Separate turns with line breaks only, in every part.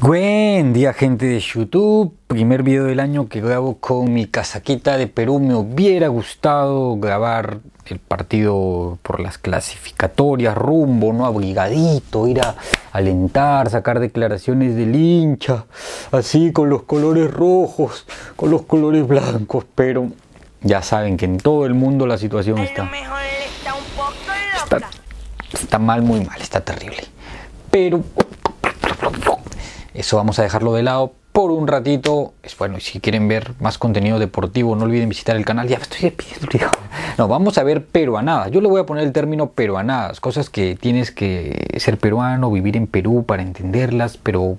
Buen día gente de YouTube, primer video del año que grabo con mi casaquita de Perú. Me hubiera gustado grabar el partido por las clasificatorias, rumbo, ¿no? Abrigadito, ir a alentar, sacar declaraciones del hincha, así con los colores rojos, con los colores blancos, pero ya saben que en todo el mundo la situación está... Está, está mal, muy mal, está terrible. Pero eso vamos a dejarlo de lado por un ratito. Es bueno, si quieren ver más contenido deportivo, no olviden visitar el canal. Ya me estoy despidiendo. No, vamos a ver peruanadas. Yo le voy a poner el término peruanadas, cosas que tienes que ser peruano, vivir en Perú para entenderlas, pero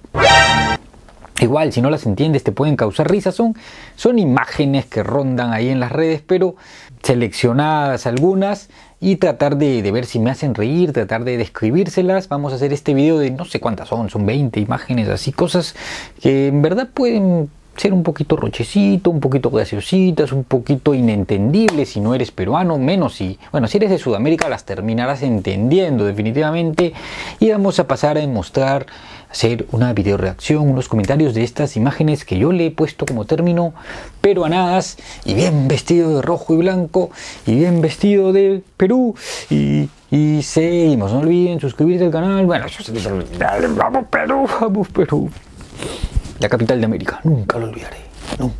igual si no las entiendes te pueden causar risa. Son, son imágenes que rondan ahí en las redes, pero seleccionadas algunas y tratar de, ver si me hacen reír, tratar de describírselas. Vamos a hacer este video de no sé cuántas son, son 20 imágenes, así cosas que en verdad pueden ser un poquito rochecito, un poquito graciositas, un poquito inentendibles si no eres peruano, menos si, bueno, si eres de Sudamérica las terminarás entendiendo definitivamente y vamos a pasar a mostrar hacer una videoreacción, unos comentarios de estas imágenes que yo le he puesto como término peruanadas y bien vestido de rojo y blanco y bien vestido de Perú y, seguimos. No olviden suscribirse al canal. Bueno, vamos Perú, vamos Perú. La capital de América, nunca lo olvidaré. no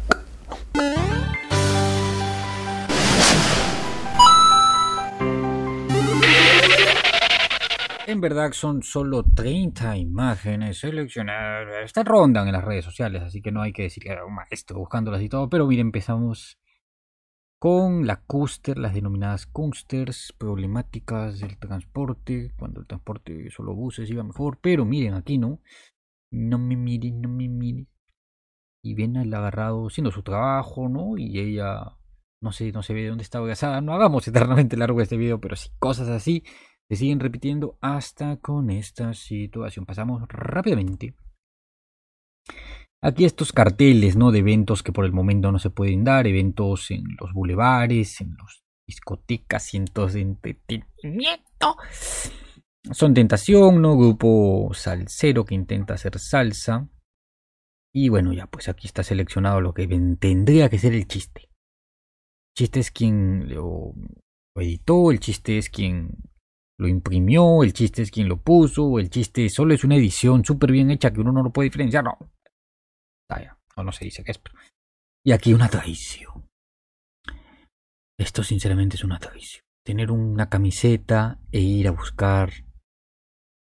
En verdad son solo 30 imágenes seleccionadas. Estas rondan en las redes sociales, así que no hay que decir que estoy buscándolas y todo. Pero miren, empezamos con la cluster, las denominadas clusters, problemáticas del transporte, cuando el transporte solo buses iba mejor. Pero miren, aquí no. No me miren, no me miren. Y viene al agarrado haciendo su trabajo, ¿no? Y ella no sé, no se ve de dónde está abrazada. No hagamos eternamente largo este video, pero sí, cosas así se siguen repitiendo hasta con esta situación. Pasamos rápidamente. Aquí estos carteles ¿no? de eventos que por el momento no se pueden dar, eventos en los bulevares, en los discotecas, cientos de
entretenimiento.
Son Tentación, ¿no? Grupo salsero que intenta hacer salsa. Y bueno, ya pues aquí está seleccionado lo que tendría que ser el chiste. El chiste es quien lo editó, el chiste es quien lo imprimió, el chiste es quien lo puso, el chiste solo es una edición súper bien hecha que uno no lo puede diferenciar, no. o no se dice que es. Y aquí una traición. Esto sinceramente es una traición. Tener una
camiseta e ir a buscar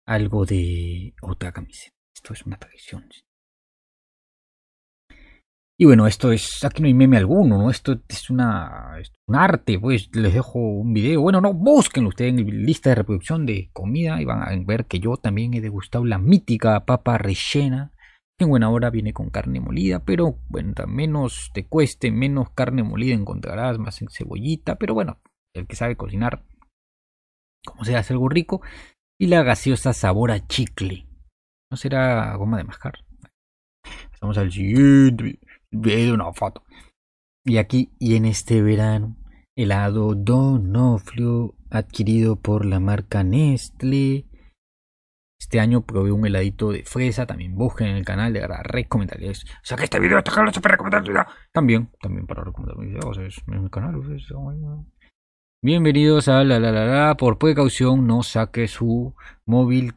algo de otra camiseta. Esto es una traición. Y bueno, esto es, aquí no hay
meme alguno, ¿no? Esto es una, un arte, pues les dejo un video. Bueno, no, búsquenlo ustedes en la lista de reproducción de comida y van a ver que yo también he degustado la mítica papa rellena. En buena hora viene con carne molida, pero bueno, menos te cueste, menos carne molida encontrarás, más en cebollita, pero bueno, el que sabe cocinar, como sea, hace algo rico. Y la gaseosa sabor a chicle. ¿No será goma de mascar? Estamos al siguiente de una foto. Y aquí y en este verano, helado Donofrio adquirido por la marca Nestlé. Este año probé un heladito de fresa, también busquen en el canal, de verdad, Saca O sea que este video está
claro, para recomendar
También, también para recomendar en el canal. Pues, Bienvenidos a la la la la, por precaución no saque su móvil.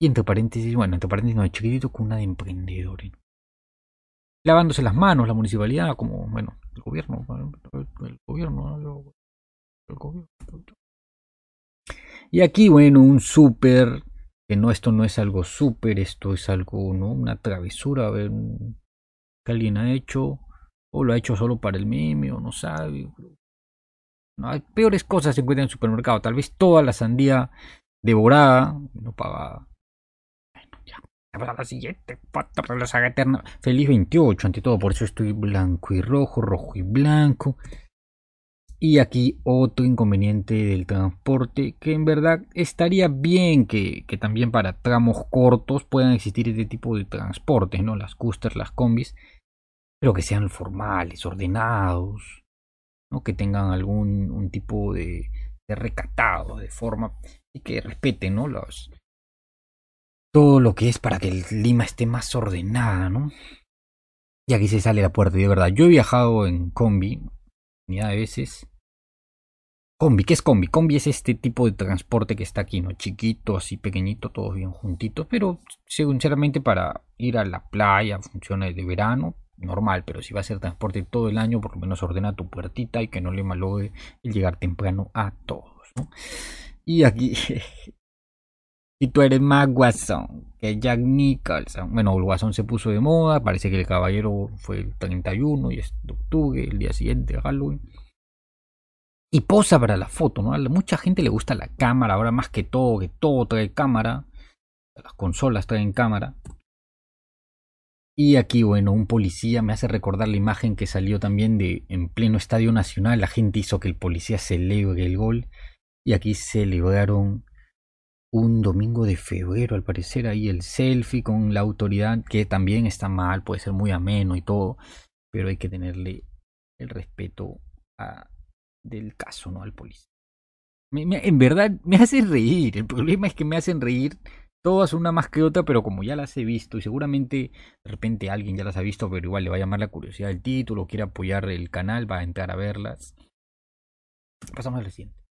Y entre paréntesis, bueno, entre paréntesis no,
chiquitito con una de emprendedores lavándose las manos la municipalidad, como, bueno, el gobierno, el gobierno, el gobierno.
Y aquí, bueno, un súper, que no, esto no es algo súper, esto es algo, ¿no? Una travesura, a ver, que alguien ha hecho, o lo ha hecho solo para el meme, o no sabe. hay peores cosas se encuentran en el supermercado, tal vez toda la sandía devorada, no pagada Vamos la siguiente, foto para pues, la saga eterna. Feliz 28, ante todo, por eso estoy blanco y rojo, rojo y blanco. Y aquí otro inconveniente del transporte, que en verdad estaría bien que, que también para tramos cortos puedan existir este tipo de transportes, ¿no? Las custers, las combis, pero que sean formales, ordenados, ¿no? Que tengan algún un tipo de, de recatado, de forma, y que respeten, ¿no? Los, todo lo que es para que el Lima esté más ordenada, ¿no? Y aquí se sale la puerta, de verdad. Yo he viajado en combi, unidad de veces. Combi, ¿qué es combi? Combi es este tipo de transporte que está aquí, ¿no? Chiquito, así pequeñito, todos bien juntitos, pero sinceramente para ir a la playa funciona de verano, normal, pero si va a ser transporte todo el año, por lo menos ordena tu puertita y que no le malogue el llegar temprano a todos, ¿no? Y aquí Y tú eres más guasón que Jack Nicholson. Bueno, el guasón se puso de moda. Parece que el caballero fue el 31 y es de octubre, el día siguiente, Halloween. Y posa para la foto, ¿no? A mucha gente le gusta la cámara, ahora más que todo, que todo trae cámara. Las consolas traen cámara. Y aquí, bueno, un policía me hace recordar la imagen que salió también de en pleno Estadio Nacional. La gente hizo que el policía celebre el gol. Y aquí celebraron un domingo de febrero, al parecer, ahí el selfie con la autoridad, que también está mal, puede ser muy ameno y todo, pero hay que tenerle el respeto a, del caso, ¿no? Al policía. en verdad, me hace reír. El problema es que me hacen reír todas una más que otra, pero como ya las he visto, y seguramente de repente alguien ya las ha visto, pero igual le va a llamar la curiosidad del título, quiere apoyar el canal, va a entrar a verlas. Pasamos al siguiente.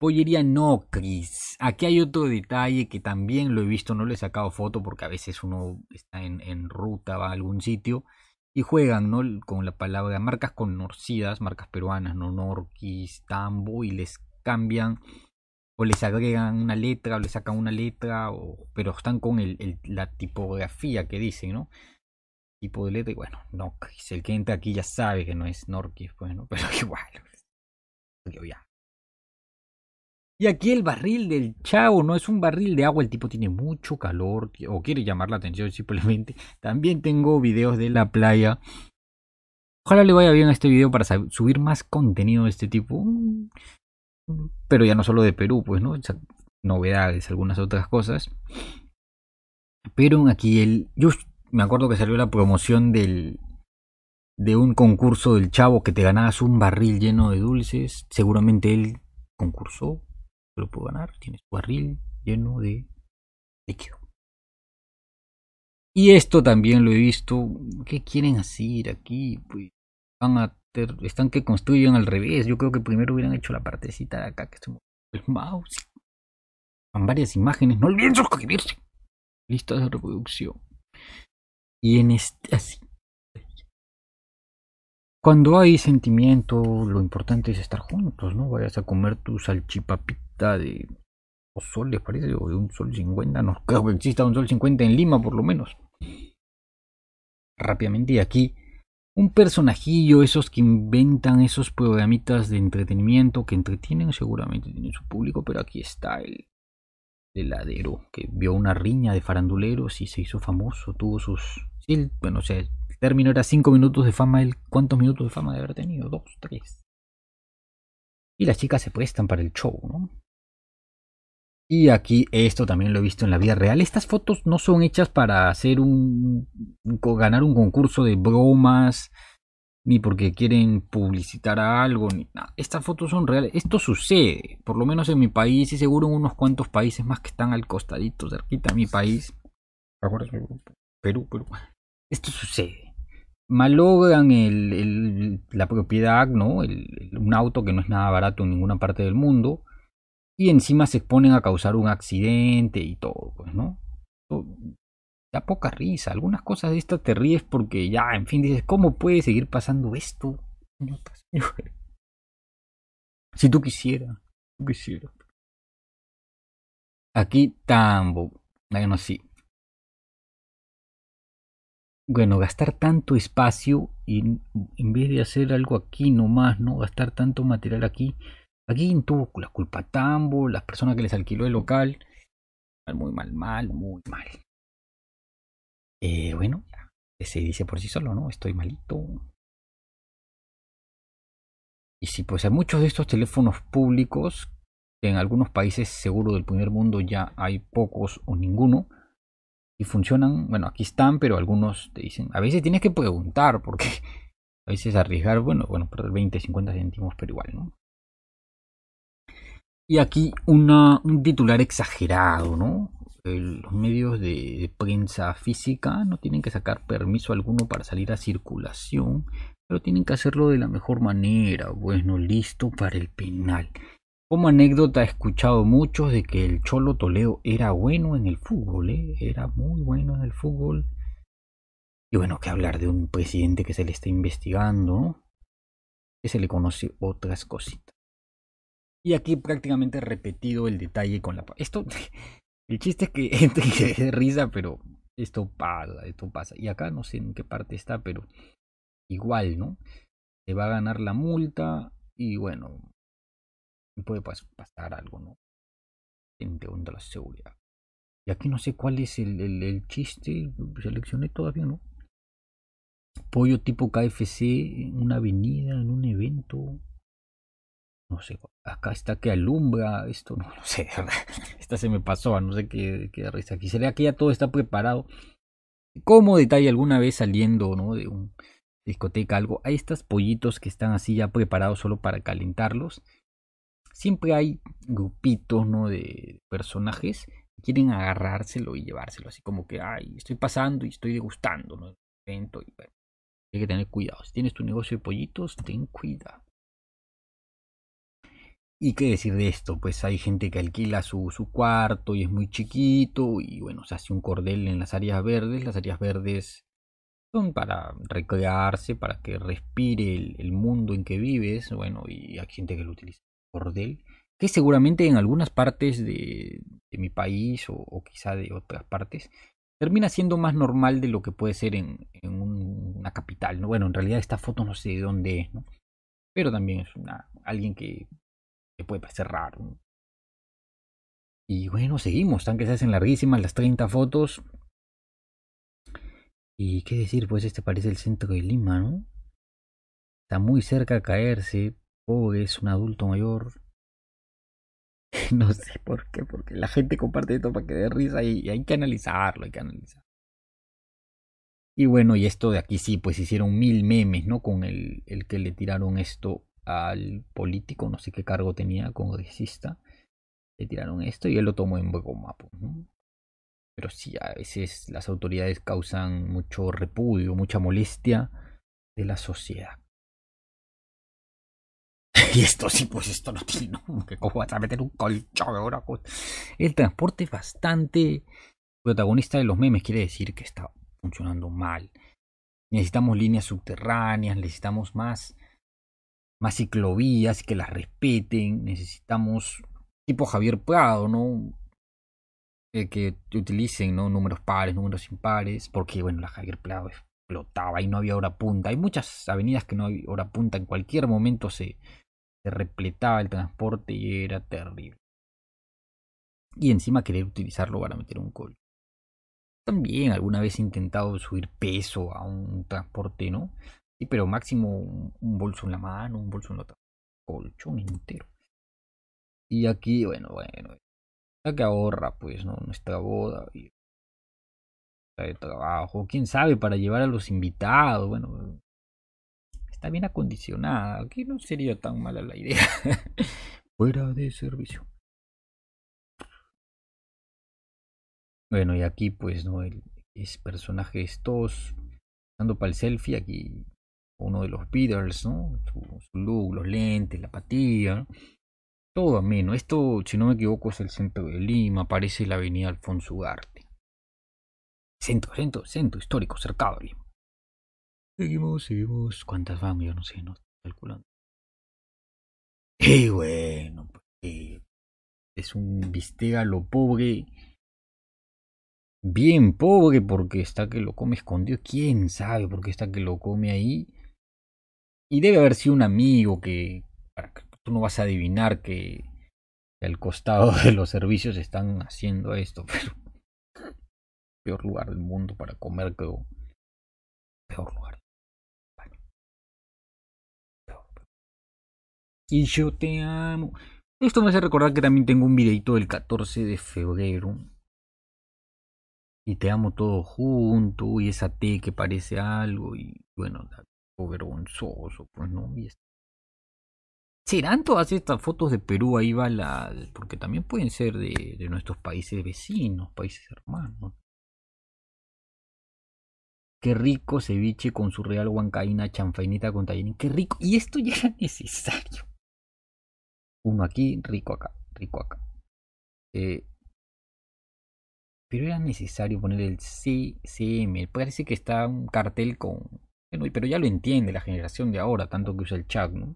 Pollería Nocris. Aquí hay otro detalle que también lo he visto, no le he sacado foto porque a veces uno está en, ruta, va a algún sitio y juegan ¿no? con la palabra marcas con conocidas, marcas peruanas, ¿no? Norquis, Tambo y les cambian o les agregan una letra o les sacan una letra, o, pero están con la tipografía que dicen, ¿no? Tipo de letra, y bueno, Nocris, El que entra aquí ya sabe que no es Norquis, bueno, pues, Pero igual. Yo pues, ya, y aquí el barril del chavo no es un barril de agua, el tipo tiene mucho calor o quiere llamar la atención simplemente. También tengo videos de la playa. Ojalá le vaya bien a este video para subir más contenido de este tipo. Pero ya no solo de Perú, pues, ¿no? Novedades, algunas otras cosas. Pero aquí el... Yo me acuerdo que salió la promoción del, de un concurso del chavo que te ganabas un barril lleno de dulces. Seguramente él concursó, lo puedo ganar, tienes su barril lleno de líquido. Y esto también lo he visto. ¿Qué quieren hacer aquí? Pues, van a están que construyen al revés. Yo creo que primero hubieran hecho la partecita de acá, que es el mouse.
Van varias imágenes. No olviden suscribirse. Lista de reproducción. Y en este así. Cuando
hay sentimiento, lo importante es estar juntos, ¿no? Vayas a comer tu salchipapito de dos soles, parece, o de un sol 50. No creo que exista un sol 50 en Lima, por lo menos. Rápidamente, y aquí un personajillo, esos que inventan esos programitas de entretenimiento que entretienen, seguramente tienen su público, pero aquí está el heladero que vio una riña de faranduleros y se hizo famoso, tuvo sus... bueno, o sea, el término era 5 minutos de fama, el, ¿cuántos minutos de fama de haber tenido? Dos, tres. Y las chicas se prestan para el show, ¿no? Y aquí esto también lo he visto en la vida real. Estas fotos no son hechas para hacer un, ganar un concurso de bromas ni porque quieren publicitar algo ni nada. Estas fotos son reales. Esto sucede, por lo menos en mi país y seguro en unos cuantos países más que están al costadito, cerquita de mi país. Perú, Perú. Esto sucede. Malogran el, el, la propiedad, ¿no? El, un auto que no es nada barato en ninguna parte del mundo y encima se exponen a causar un accidente y todo, pues, ¿no? Da poca risa. Algunas cosas de estas te ríes porque ya, en fin, dices, ¿cómo puede seguir pasando esto?
si tú quisieras, tú quisieras. Aquí tambo. Bueno, sí. Bueno, gastar tanto espacio y en vez de hacer algo
aquí nomás, ¿no? Gastar tanto material aquí Aquí en tuvo la culpa Tambo, las
personas que les alquiló el local. Muy mal, mal, muy mal. Eh, bueno, se dice por sí solo, ¿no? Estoy malito. Y si pues hay muchos de estos teléfonos públicos, en algunos
países seguro del primer mundo ya hay pocos o ninguno, y funcionan, bueno, aquí están, pero algunos te dicen, a veces tienes que preguntar, porque a veces arriesgar, bueno, bueno, perder 20, 50 centimos, pero igual, ¿no?
Y aquí un
titular exagerado, ¿no? los medios de, prensa física no tienen que sacar permiso alguno para salir a circulación, pero tienen que hacerlo de la mejor manera. Bueno, listo para el penal. Como anécdota he escuchado muchos de que el Cholo Toledo era bueno en el fútbol, ¿eh? era muy bueno en el fútbol. Y bueno, que hablar de un presidente que se le está investigando, ¿no? que se le conoce otras cositas. Y aquí prácticamente repetido el detalle con la... Esto, el chiste es que entre risa, pero esto pasa, esto pasa. Y acá no sé en qué parte está, pero igual, ¿no? Se va a ganar la multa y bueno, puede pasar algo, ¿no? Gente, de la seguridad. Y aquí no sé cuál es el, el, el chiste, seleccioné todavía, ¿no? Pollo tipo KFC en una avenida, en un evento no sé, acá está que alumbra, esto no, no sé, esta se me pasó, no sé qué, qué risa aquí. ve que ya todo está preparado? Como detalle alguna vez saliendo ¿no? de un discoteca, algo, hay estos pollitos que están así ya preparados solo para calentarlos. Siempre hay grupitos ¿no? de personajes que quieren agarrárselo y llevárselo, así como que, ay, estoy pasando y estoy degustando, ¿no? y hay que tener cuidado. Si tienes tu negocio de pollitos, ten cuidado. Y qué decir de esto, pues hay gente que alquila su, su, cuarto y es muy chiquito y bueno, se hace un cordel en las áreas verdes. Las áreas verdes son para recrearse, para que respire el, mundo en que vives, bueno, y hay gente que lo utiliza cordel, que seguramente en algunas partes de, de mi país o, quizá de otras partes termina siendo más normal de lo que puede ser en, en una capital, Bueno, en realidad esta foto no sé de dónde es, ¿no?
Pero también es alguien que que puede parecer raro. Y bueno, seguimos, tan que se hacen larguísimas las 30 fotos.
Y qué decir, pues este parece el centro de Lima, ¿no? Está muy cerca a caerse. O es un adulto mayor. No sé por qué, porque la gente comparte esto para que dé risa y, hay que analizarlo, hay que analizarlo. Y bueno, y esto de aquí sí, pues hicieron mil memes, ¿no? Con el, el que le tiraron esto al político, no sé qué cargo tenía, congresista, le tiraron esto y él lo tomó en buen pues, mapo. Pero sí, a veces las autoridades causan mucho repudio, mucha molestia de la sociedad. Y esto sí, pues esto no tiene, ¿Cómo vas a meter un colchón ahora? Pues. El transporte es bastante protagonista de los memes, quiere decir que está funcionando mal. Necesitamos líneas subterráneas, necesitamos más más ciclovías, que las respeten, necesitamos tipo Javier Prado, ¿no? Eh, que utilicen, ¿no? Números pares, números impares, porque bueno, la Javier Prado explotaba y no había hora punta. Hay muchas avenidas que no hay hora punta, en cualquier momento se, se repletaba el transporte y era terrible. Y encima querer utilizarlo para meter un gol. También alguna vez he intentado subir peso a un transporte, ¿no? Y pero máximo un, bolso en
la mano, un bolso en la otra. Colchón entero. Y aquí, bueno, bueno. ya que ahorra, pues, ¿no? Nuestra boda. Y de
trabajo. Quién sabe, para llevar a los invitados. Bueno, está bien acondicionada.
Aquí no sería tan mala la idea. Fuera de servicio. Bueno, y aquí pues no, es personaje estos dando para el selfie, aquí uno de los Beatles, ¿no?
Su, look, los lentes, la patilla, todo ameno. Esto, si no me equivoco, es el centro de Lima, Parece la avenida Alfonso Ugarte. Centro, centro,
centro histórico, cercado de Lima. Seguimos, seguimos. ¿Cuántas van? Yo no sé, no estoy calculando. Y bueno, pues, es un bistec lo pobre. Bien pobre porque está
que lo come escondido. ¿Quién sabe por qué está que lo come ahí? y debe haber sido un amigo que, tú no vas a adivinar que, al costado de
los servicios están haciendo esto, pero peor lugar del mundo para comer que peor lugar. Y yo te amo. Esto me hace recordar que también tengo un videito
del 14 de febrero. Y te amo todo junto. Y esa T que parece algo. Y bueno, vergonzoso, pues no. Y ¿Serán todas estas fotos de Perú ahí va la... porque también pueden ser de, nuestros países vecinos, países hermanos. Qué rico ceviche con su real huancaína, chanfainita con tallarín. Qué rico. Y esto
ya era necesario. Uno aquí, rico acá, rico acá. Eh, pero era necesario poner el CCM.
Parece que está un cartel con pero ya lo entiende la generación de ahora, tanto que usa el
chat, ¿no?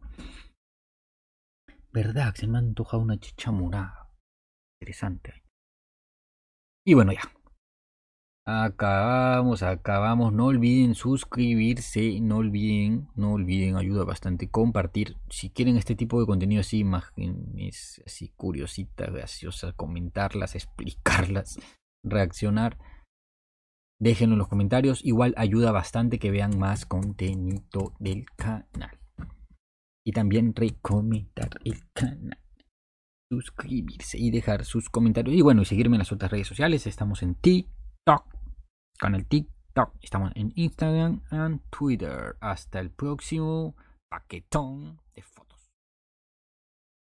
¿Verdad? Se me ha antojado una chicha morada. Interesante. Y bueno, ya. Acabamos,
acabamos. No olviden suscribirse, no olviden, no olviden, ayuda bastante. Compartir. Si quieren este tipo de contenido así, imágenes así curiositas, graciosas, comentarlas, explicarlas, reaccionar Déjenlo en los comentarios. Igual ayuda bastante que vean más contenido del canal. Y también recomendar el canal. Suscribirse y dejar sus comentarios. Y bueno, y seguirme en las otras redes sociales. Estamos en TikTok. Canal
TikTok. Estamos en Instagram y Twitter. Hasta el próximo paquetón.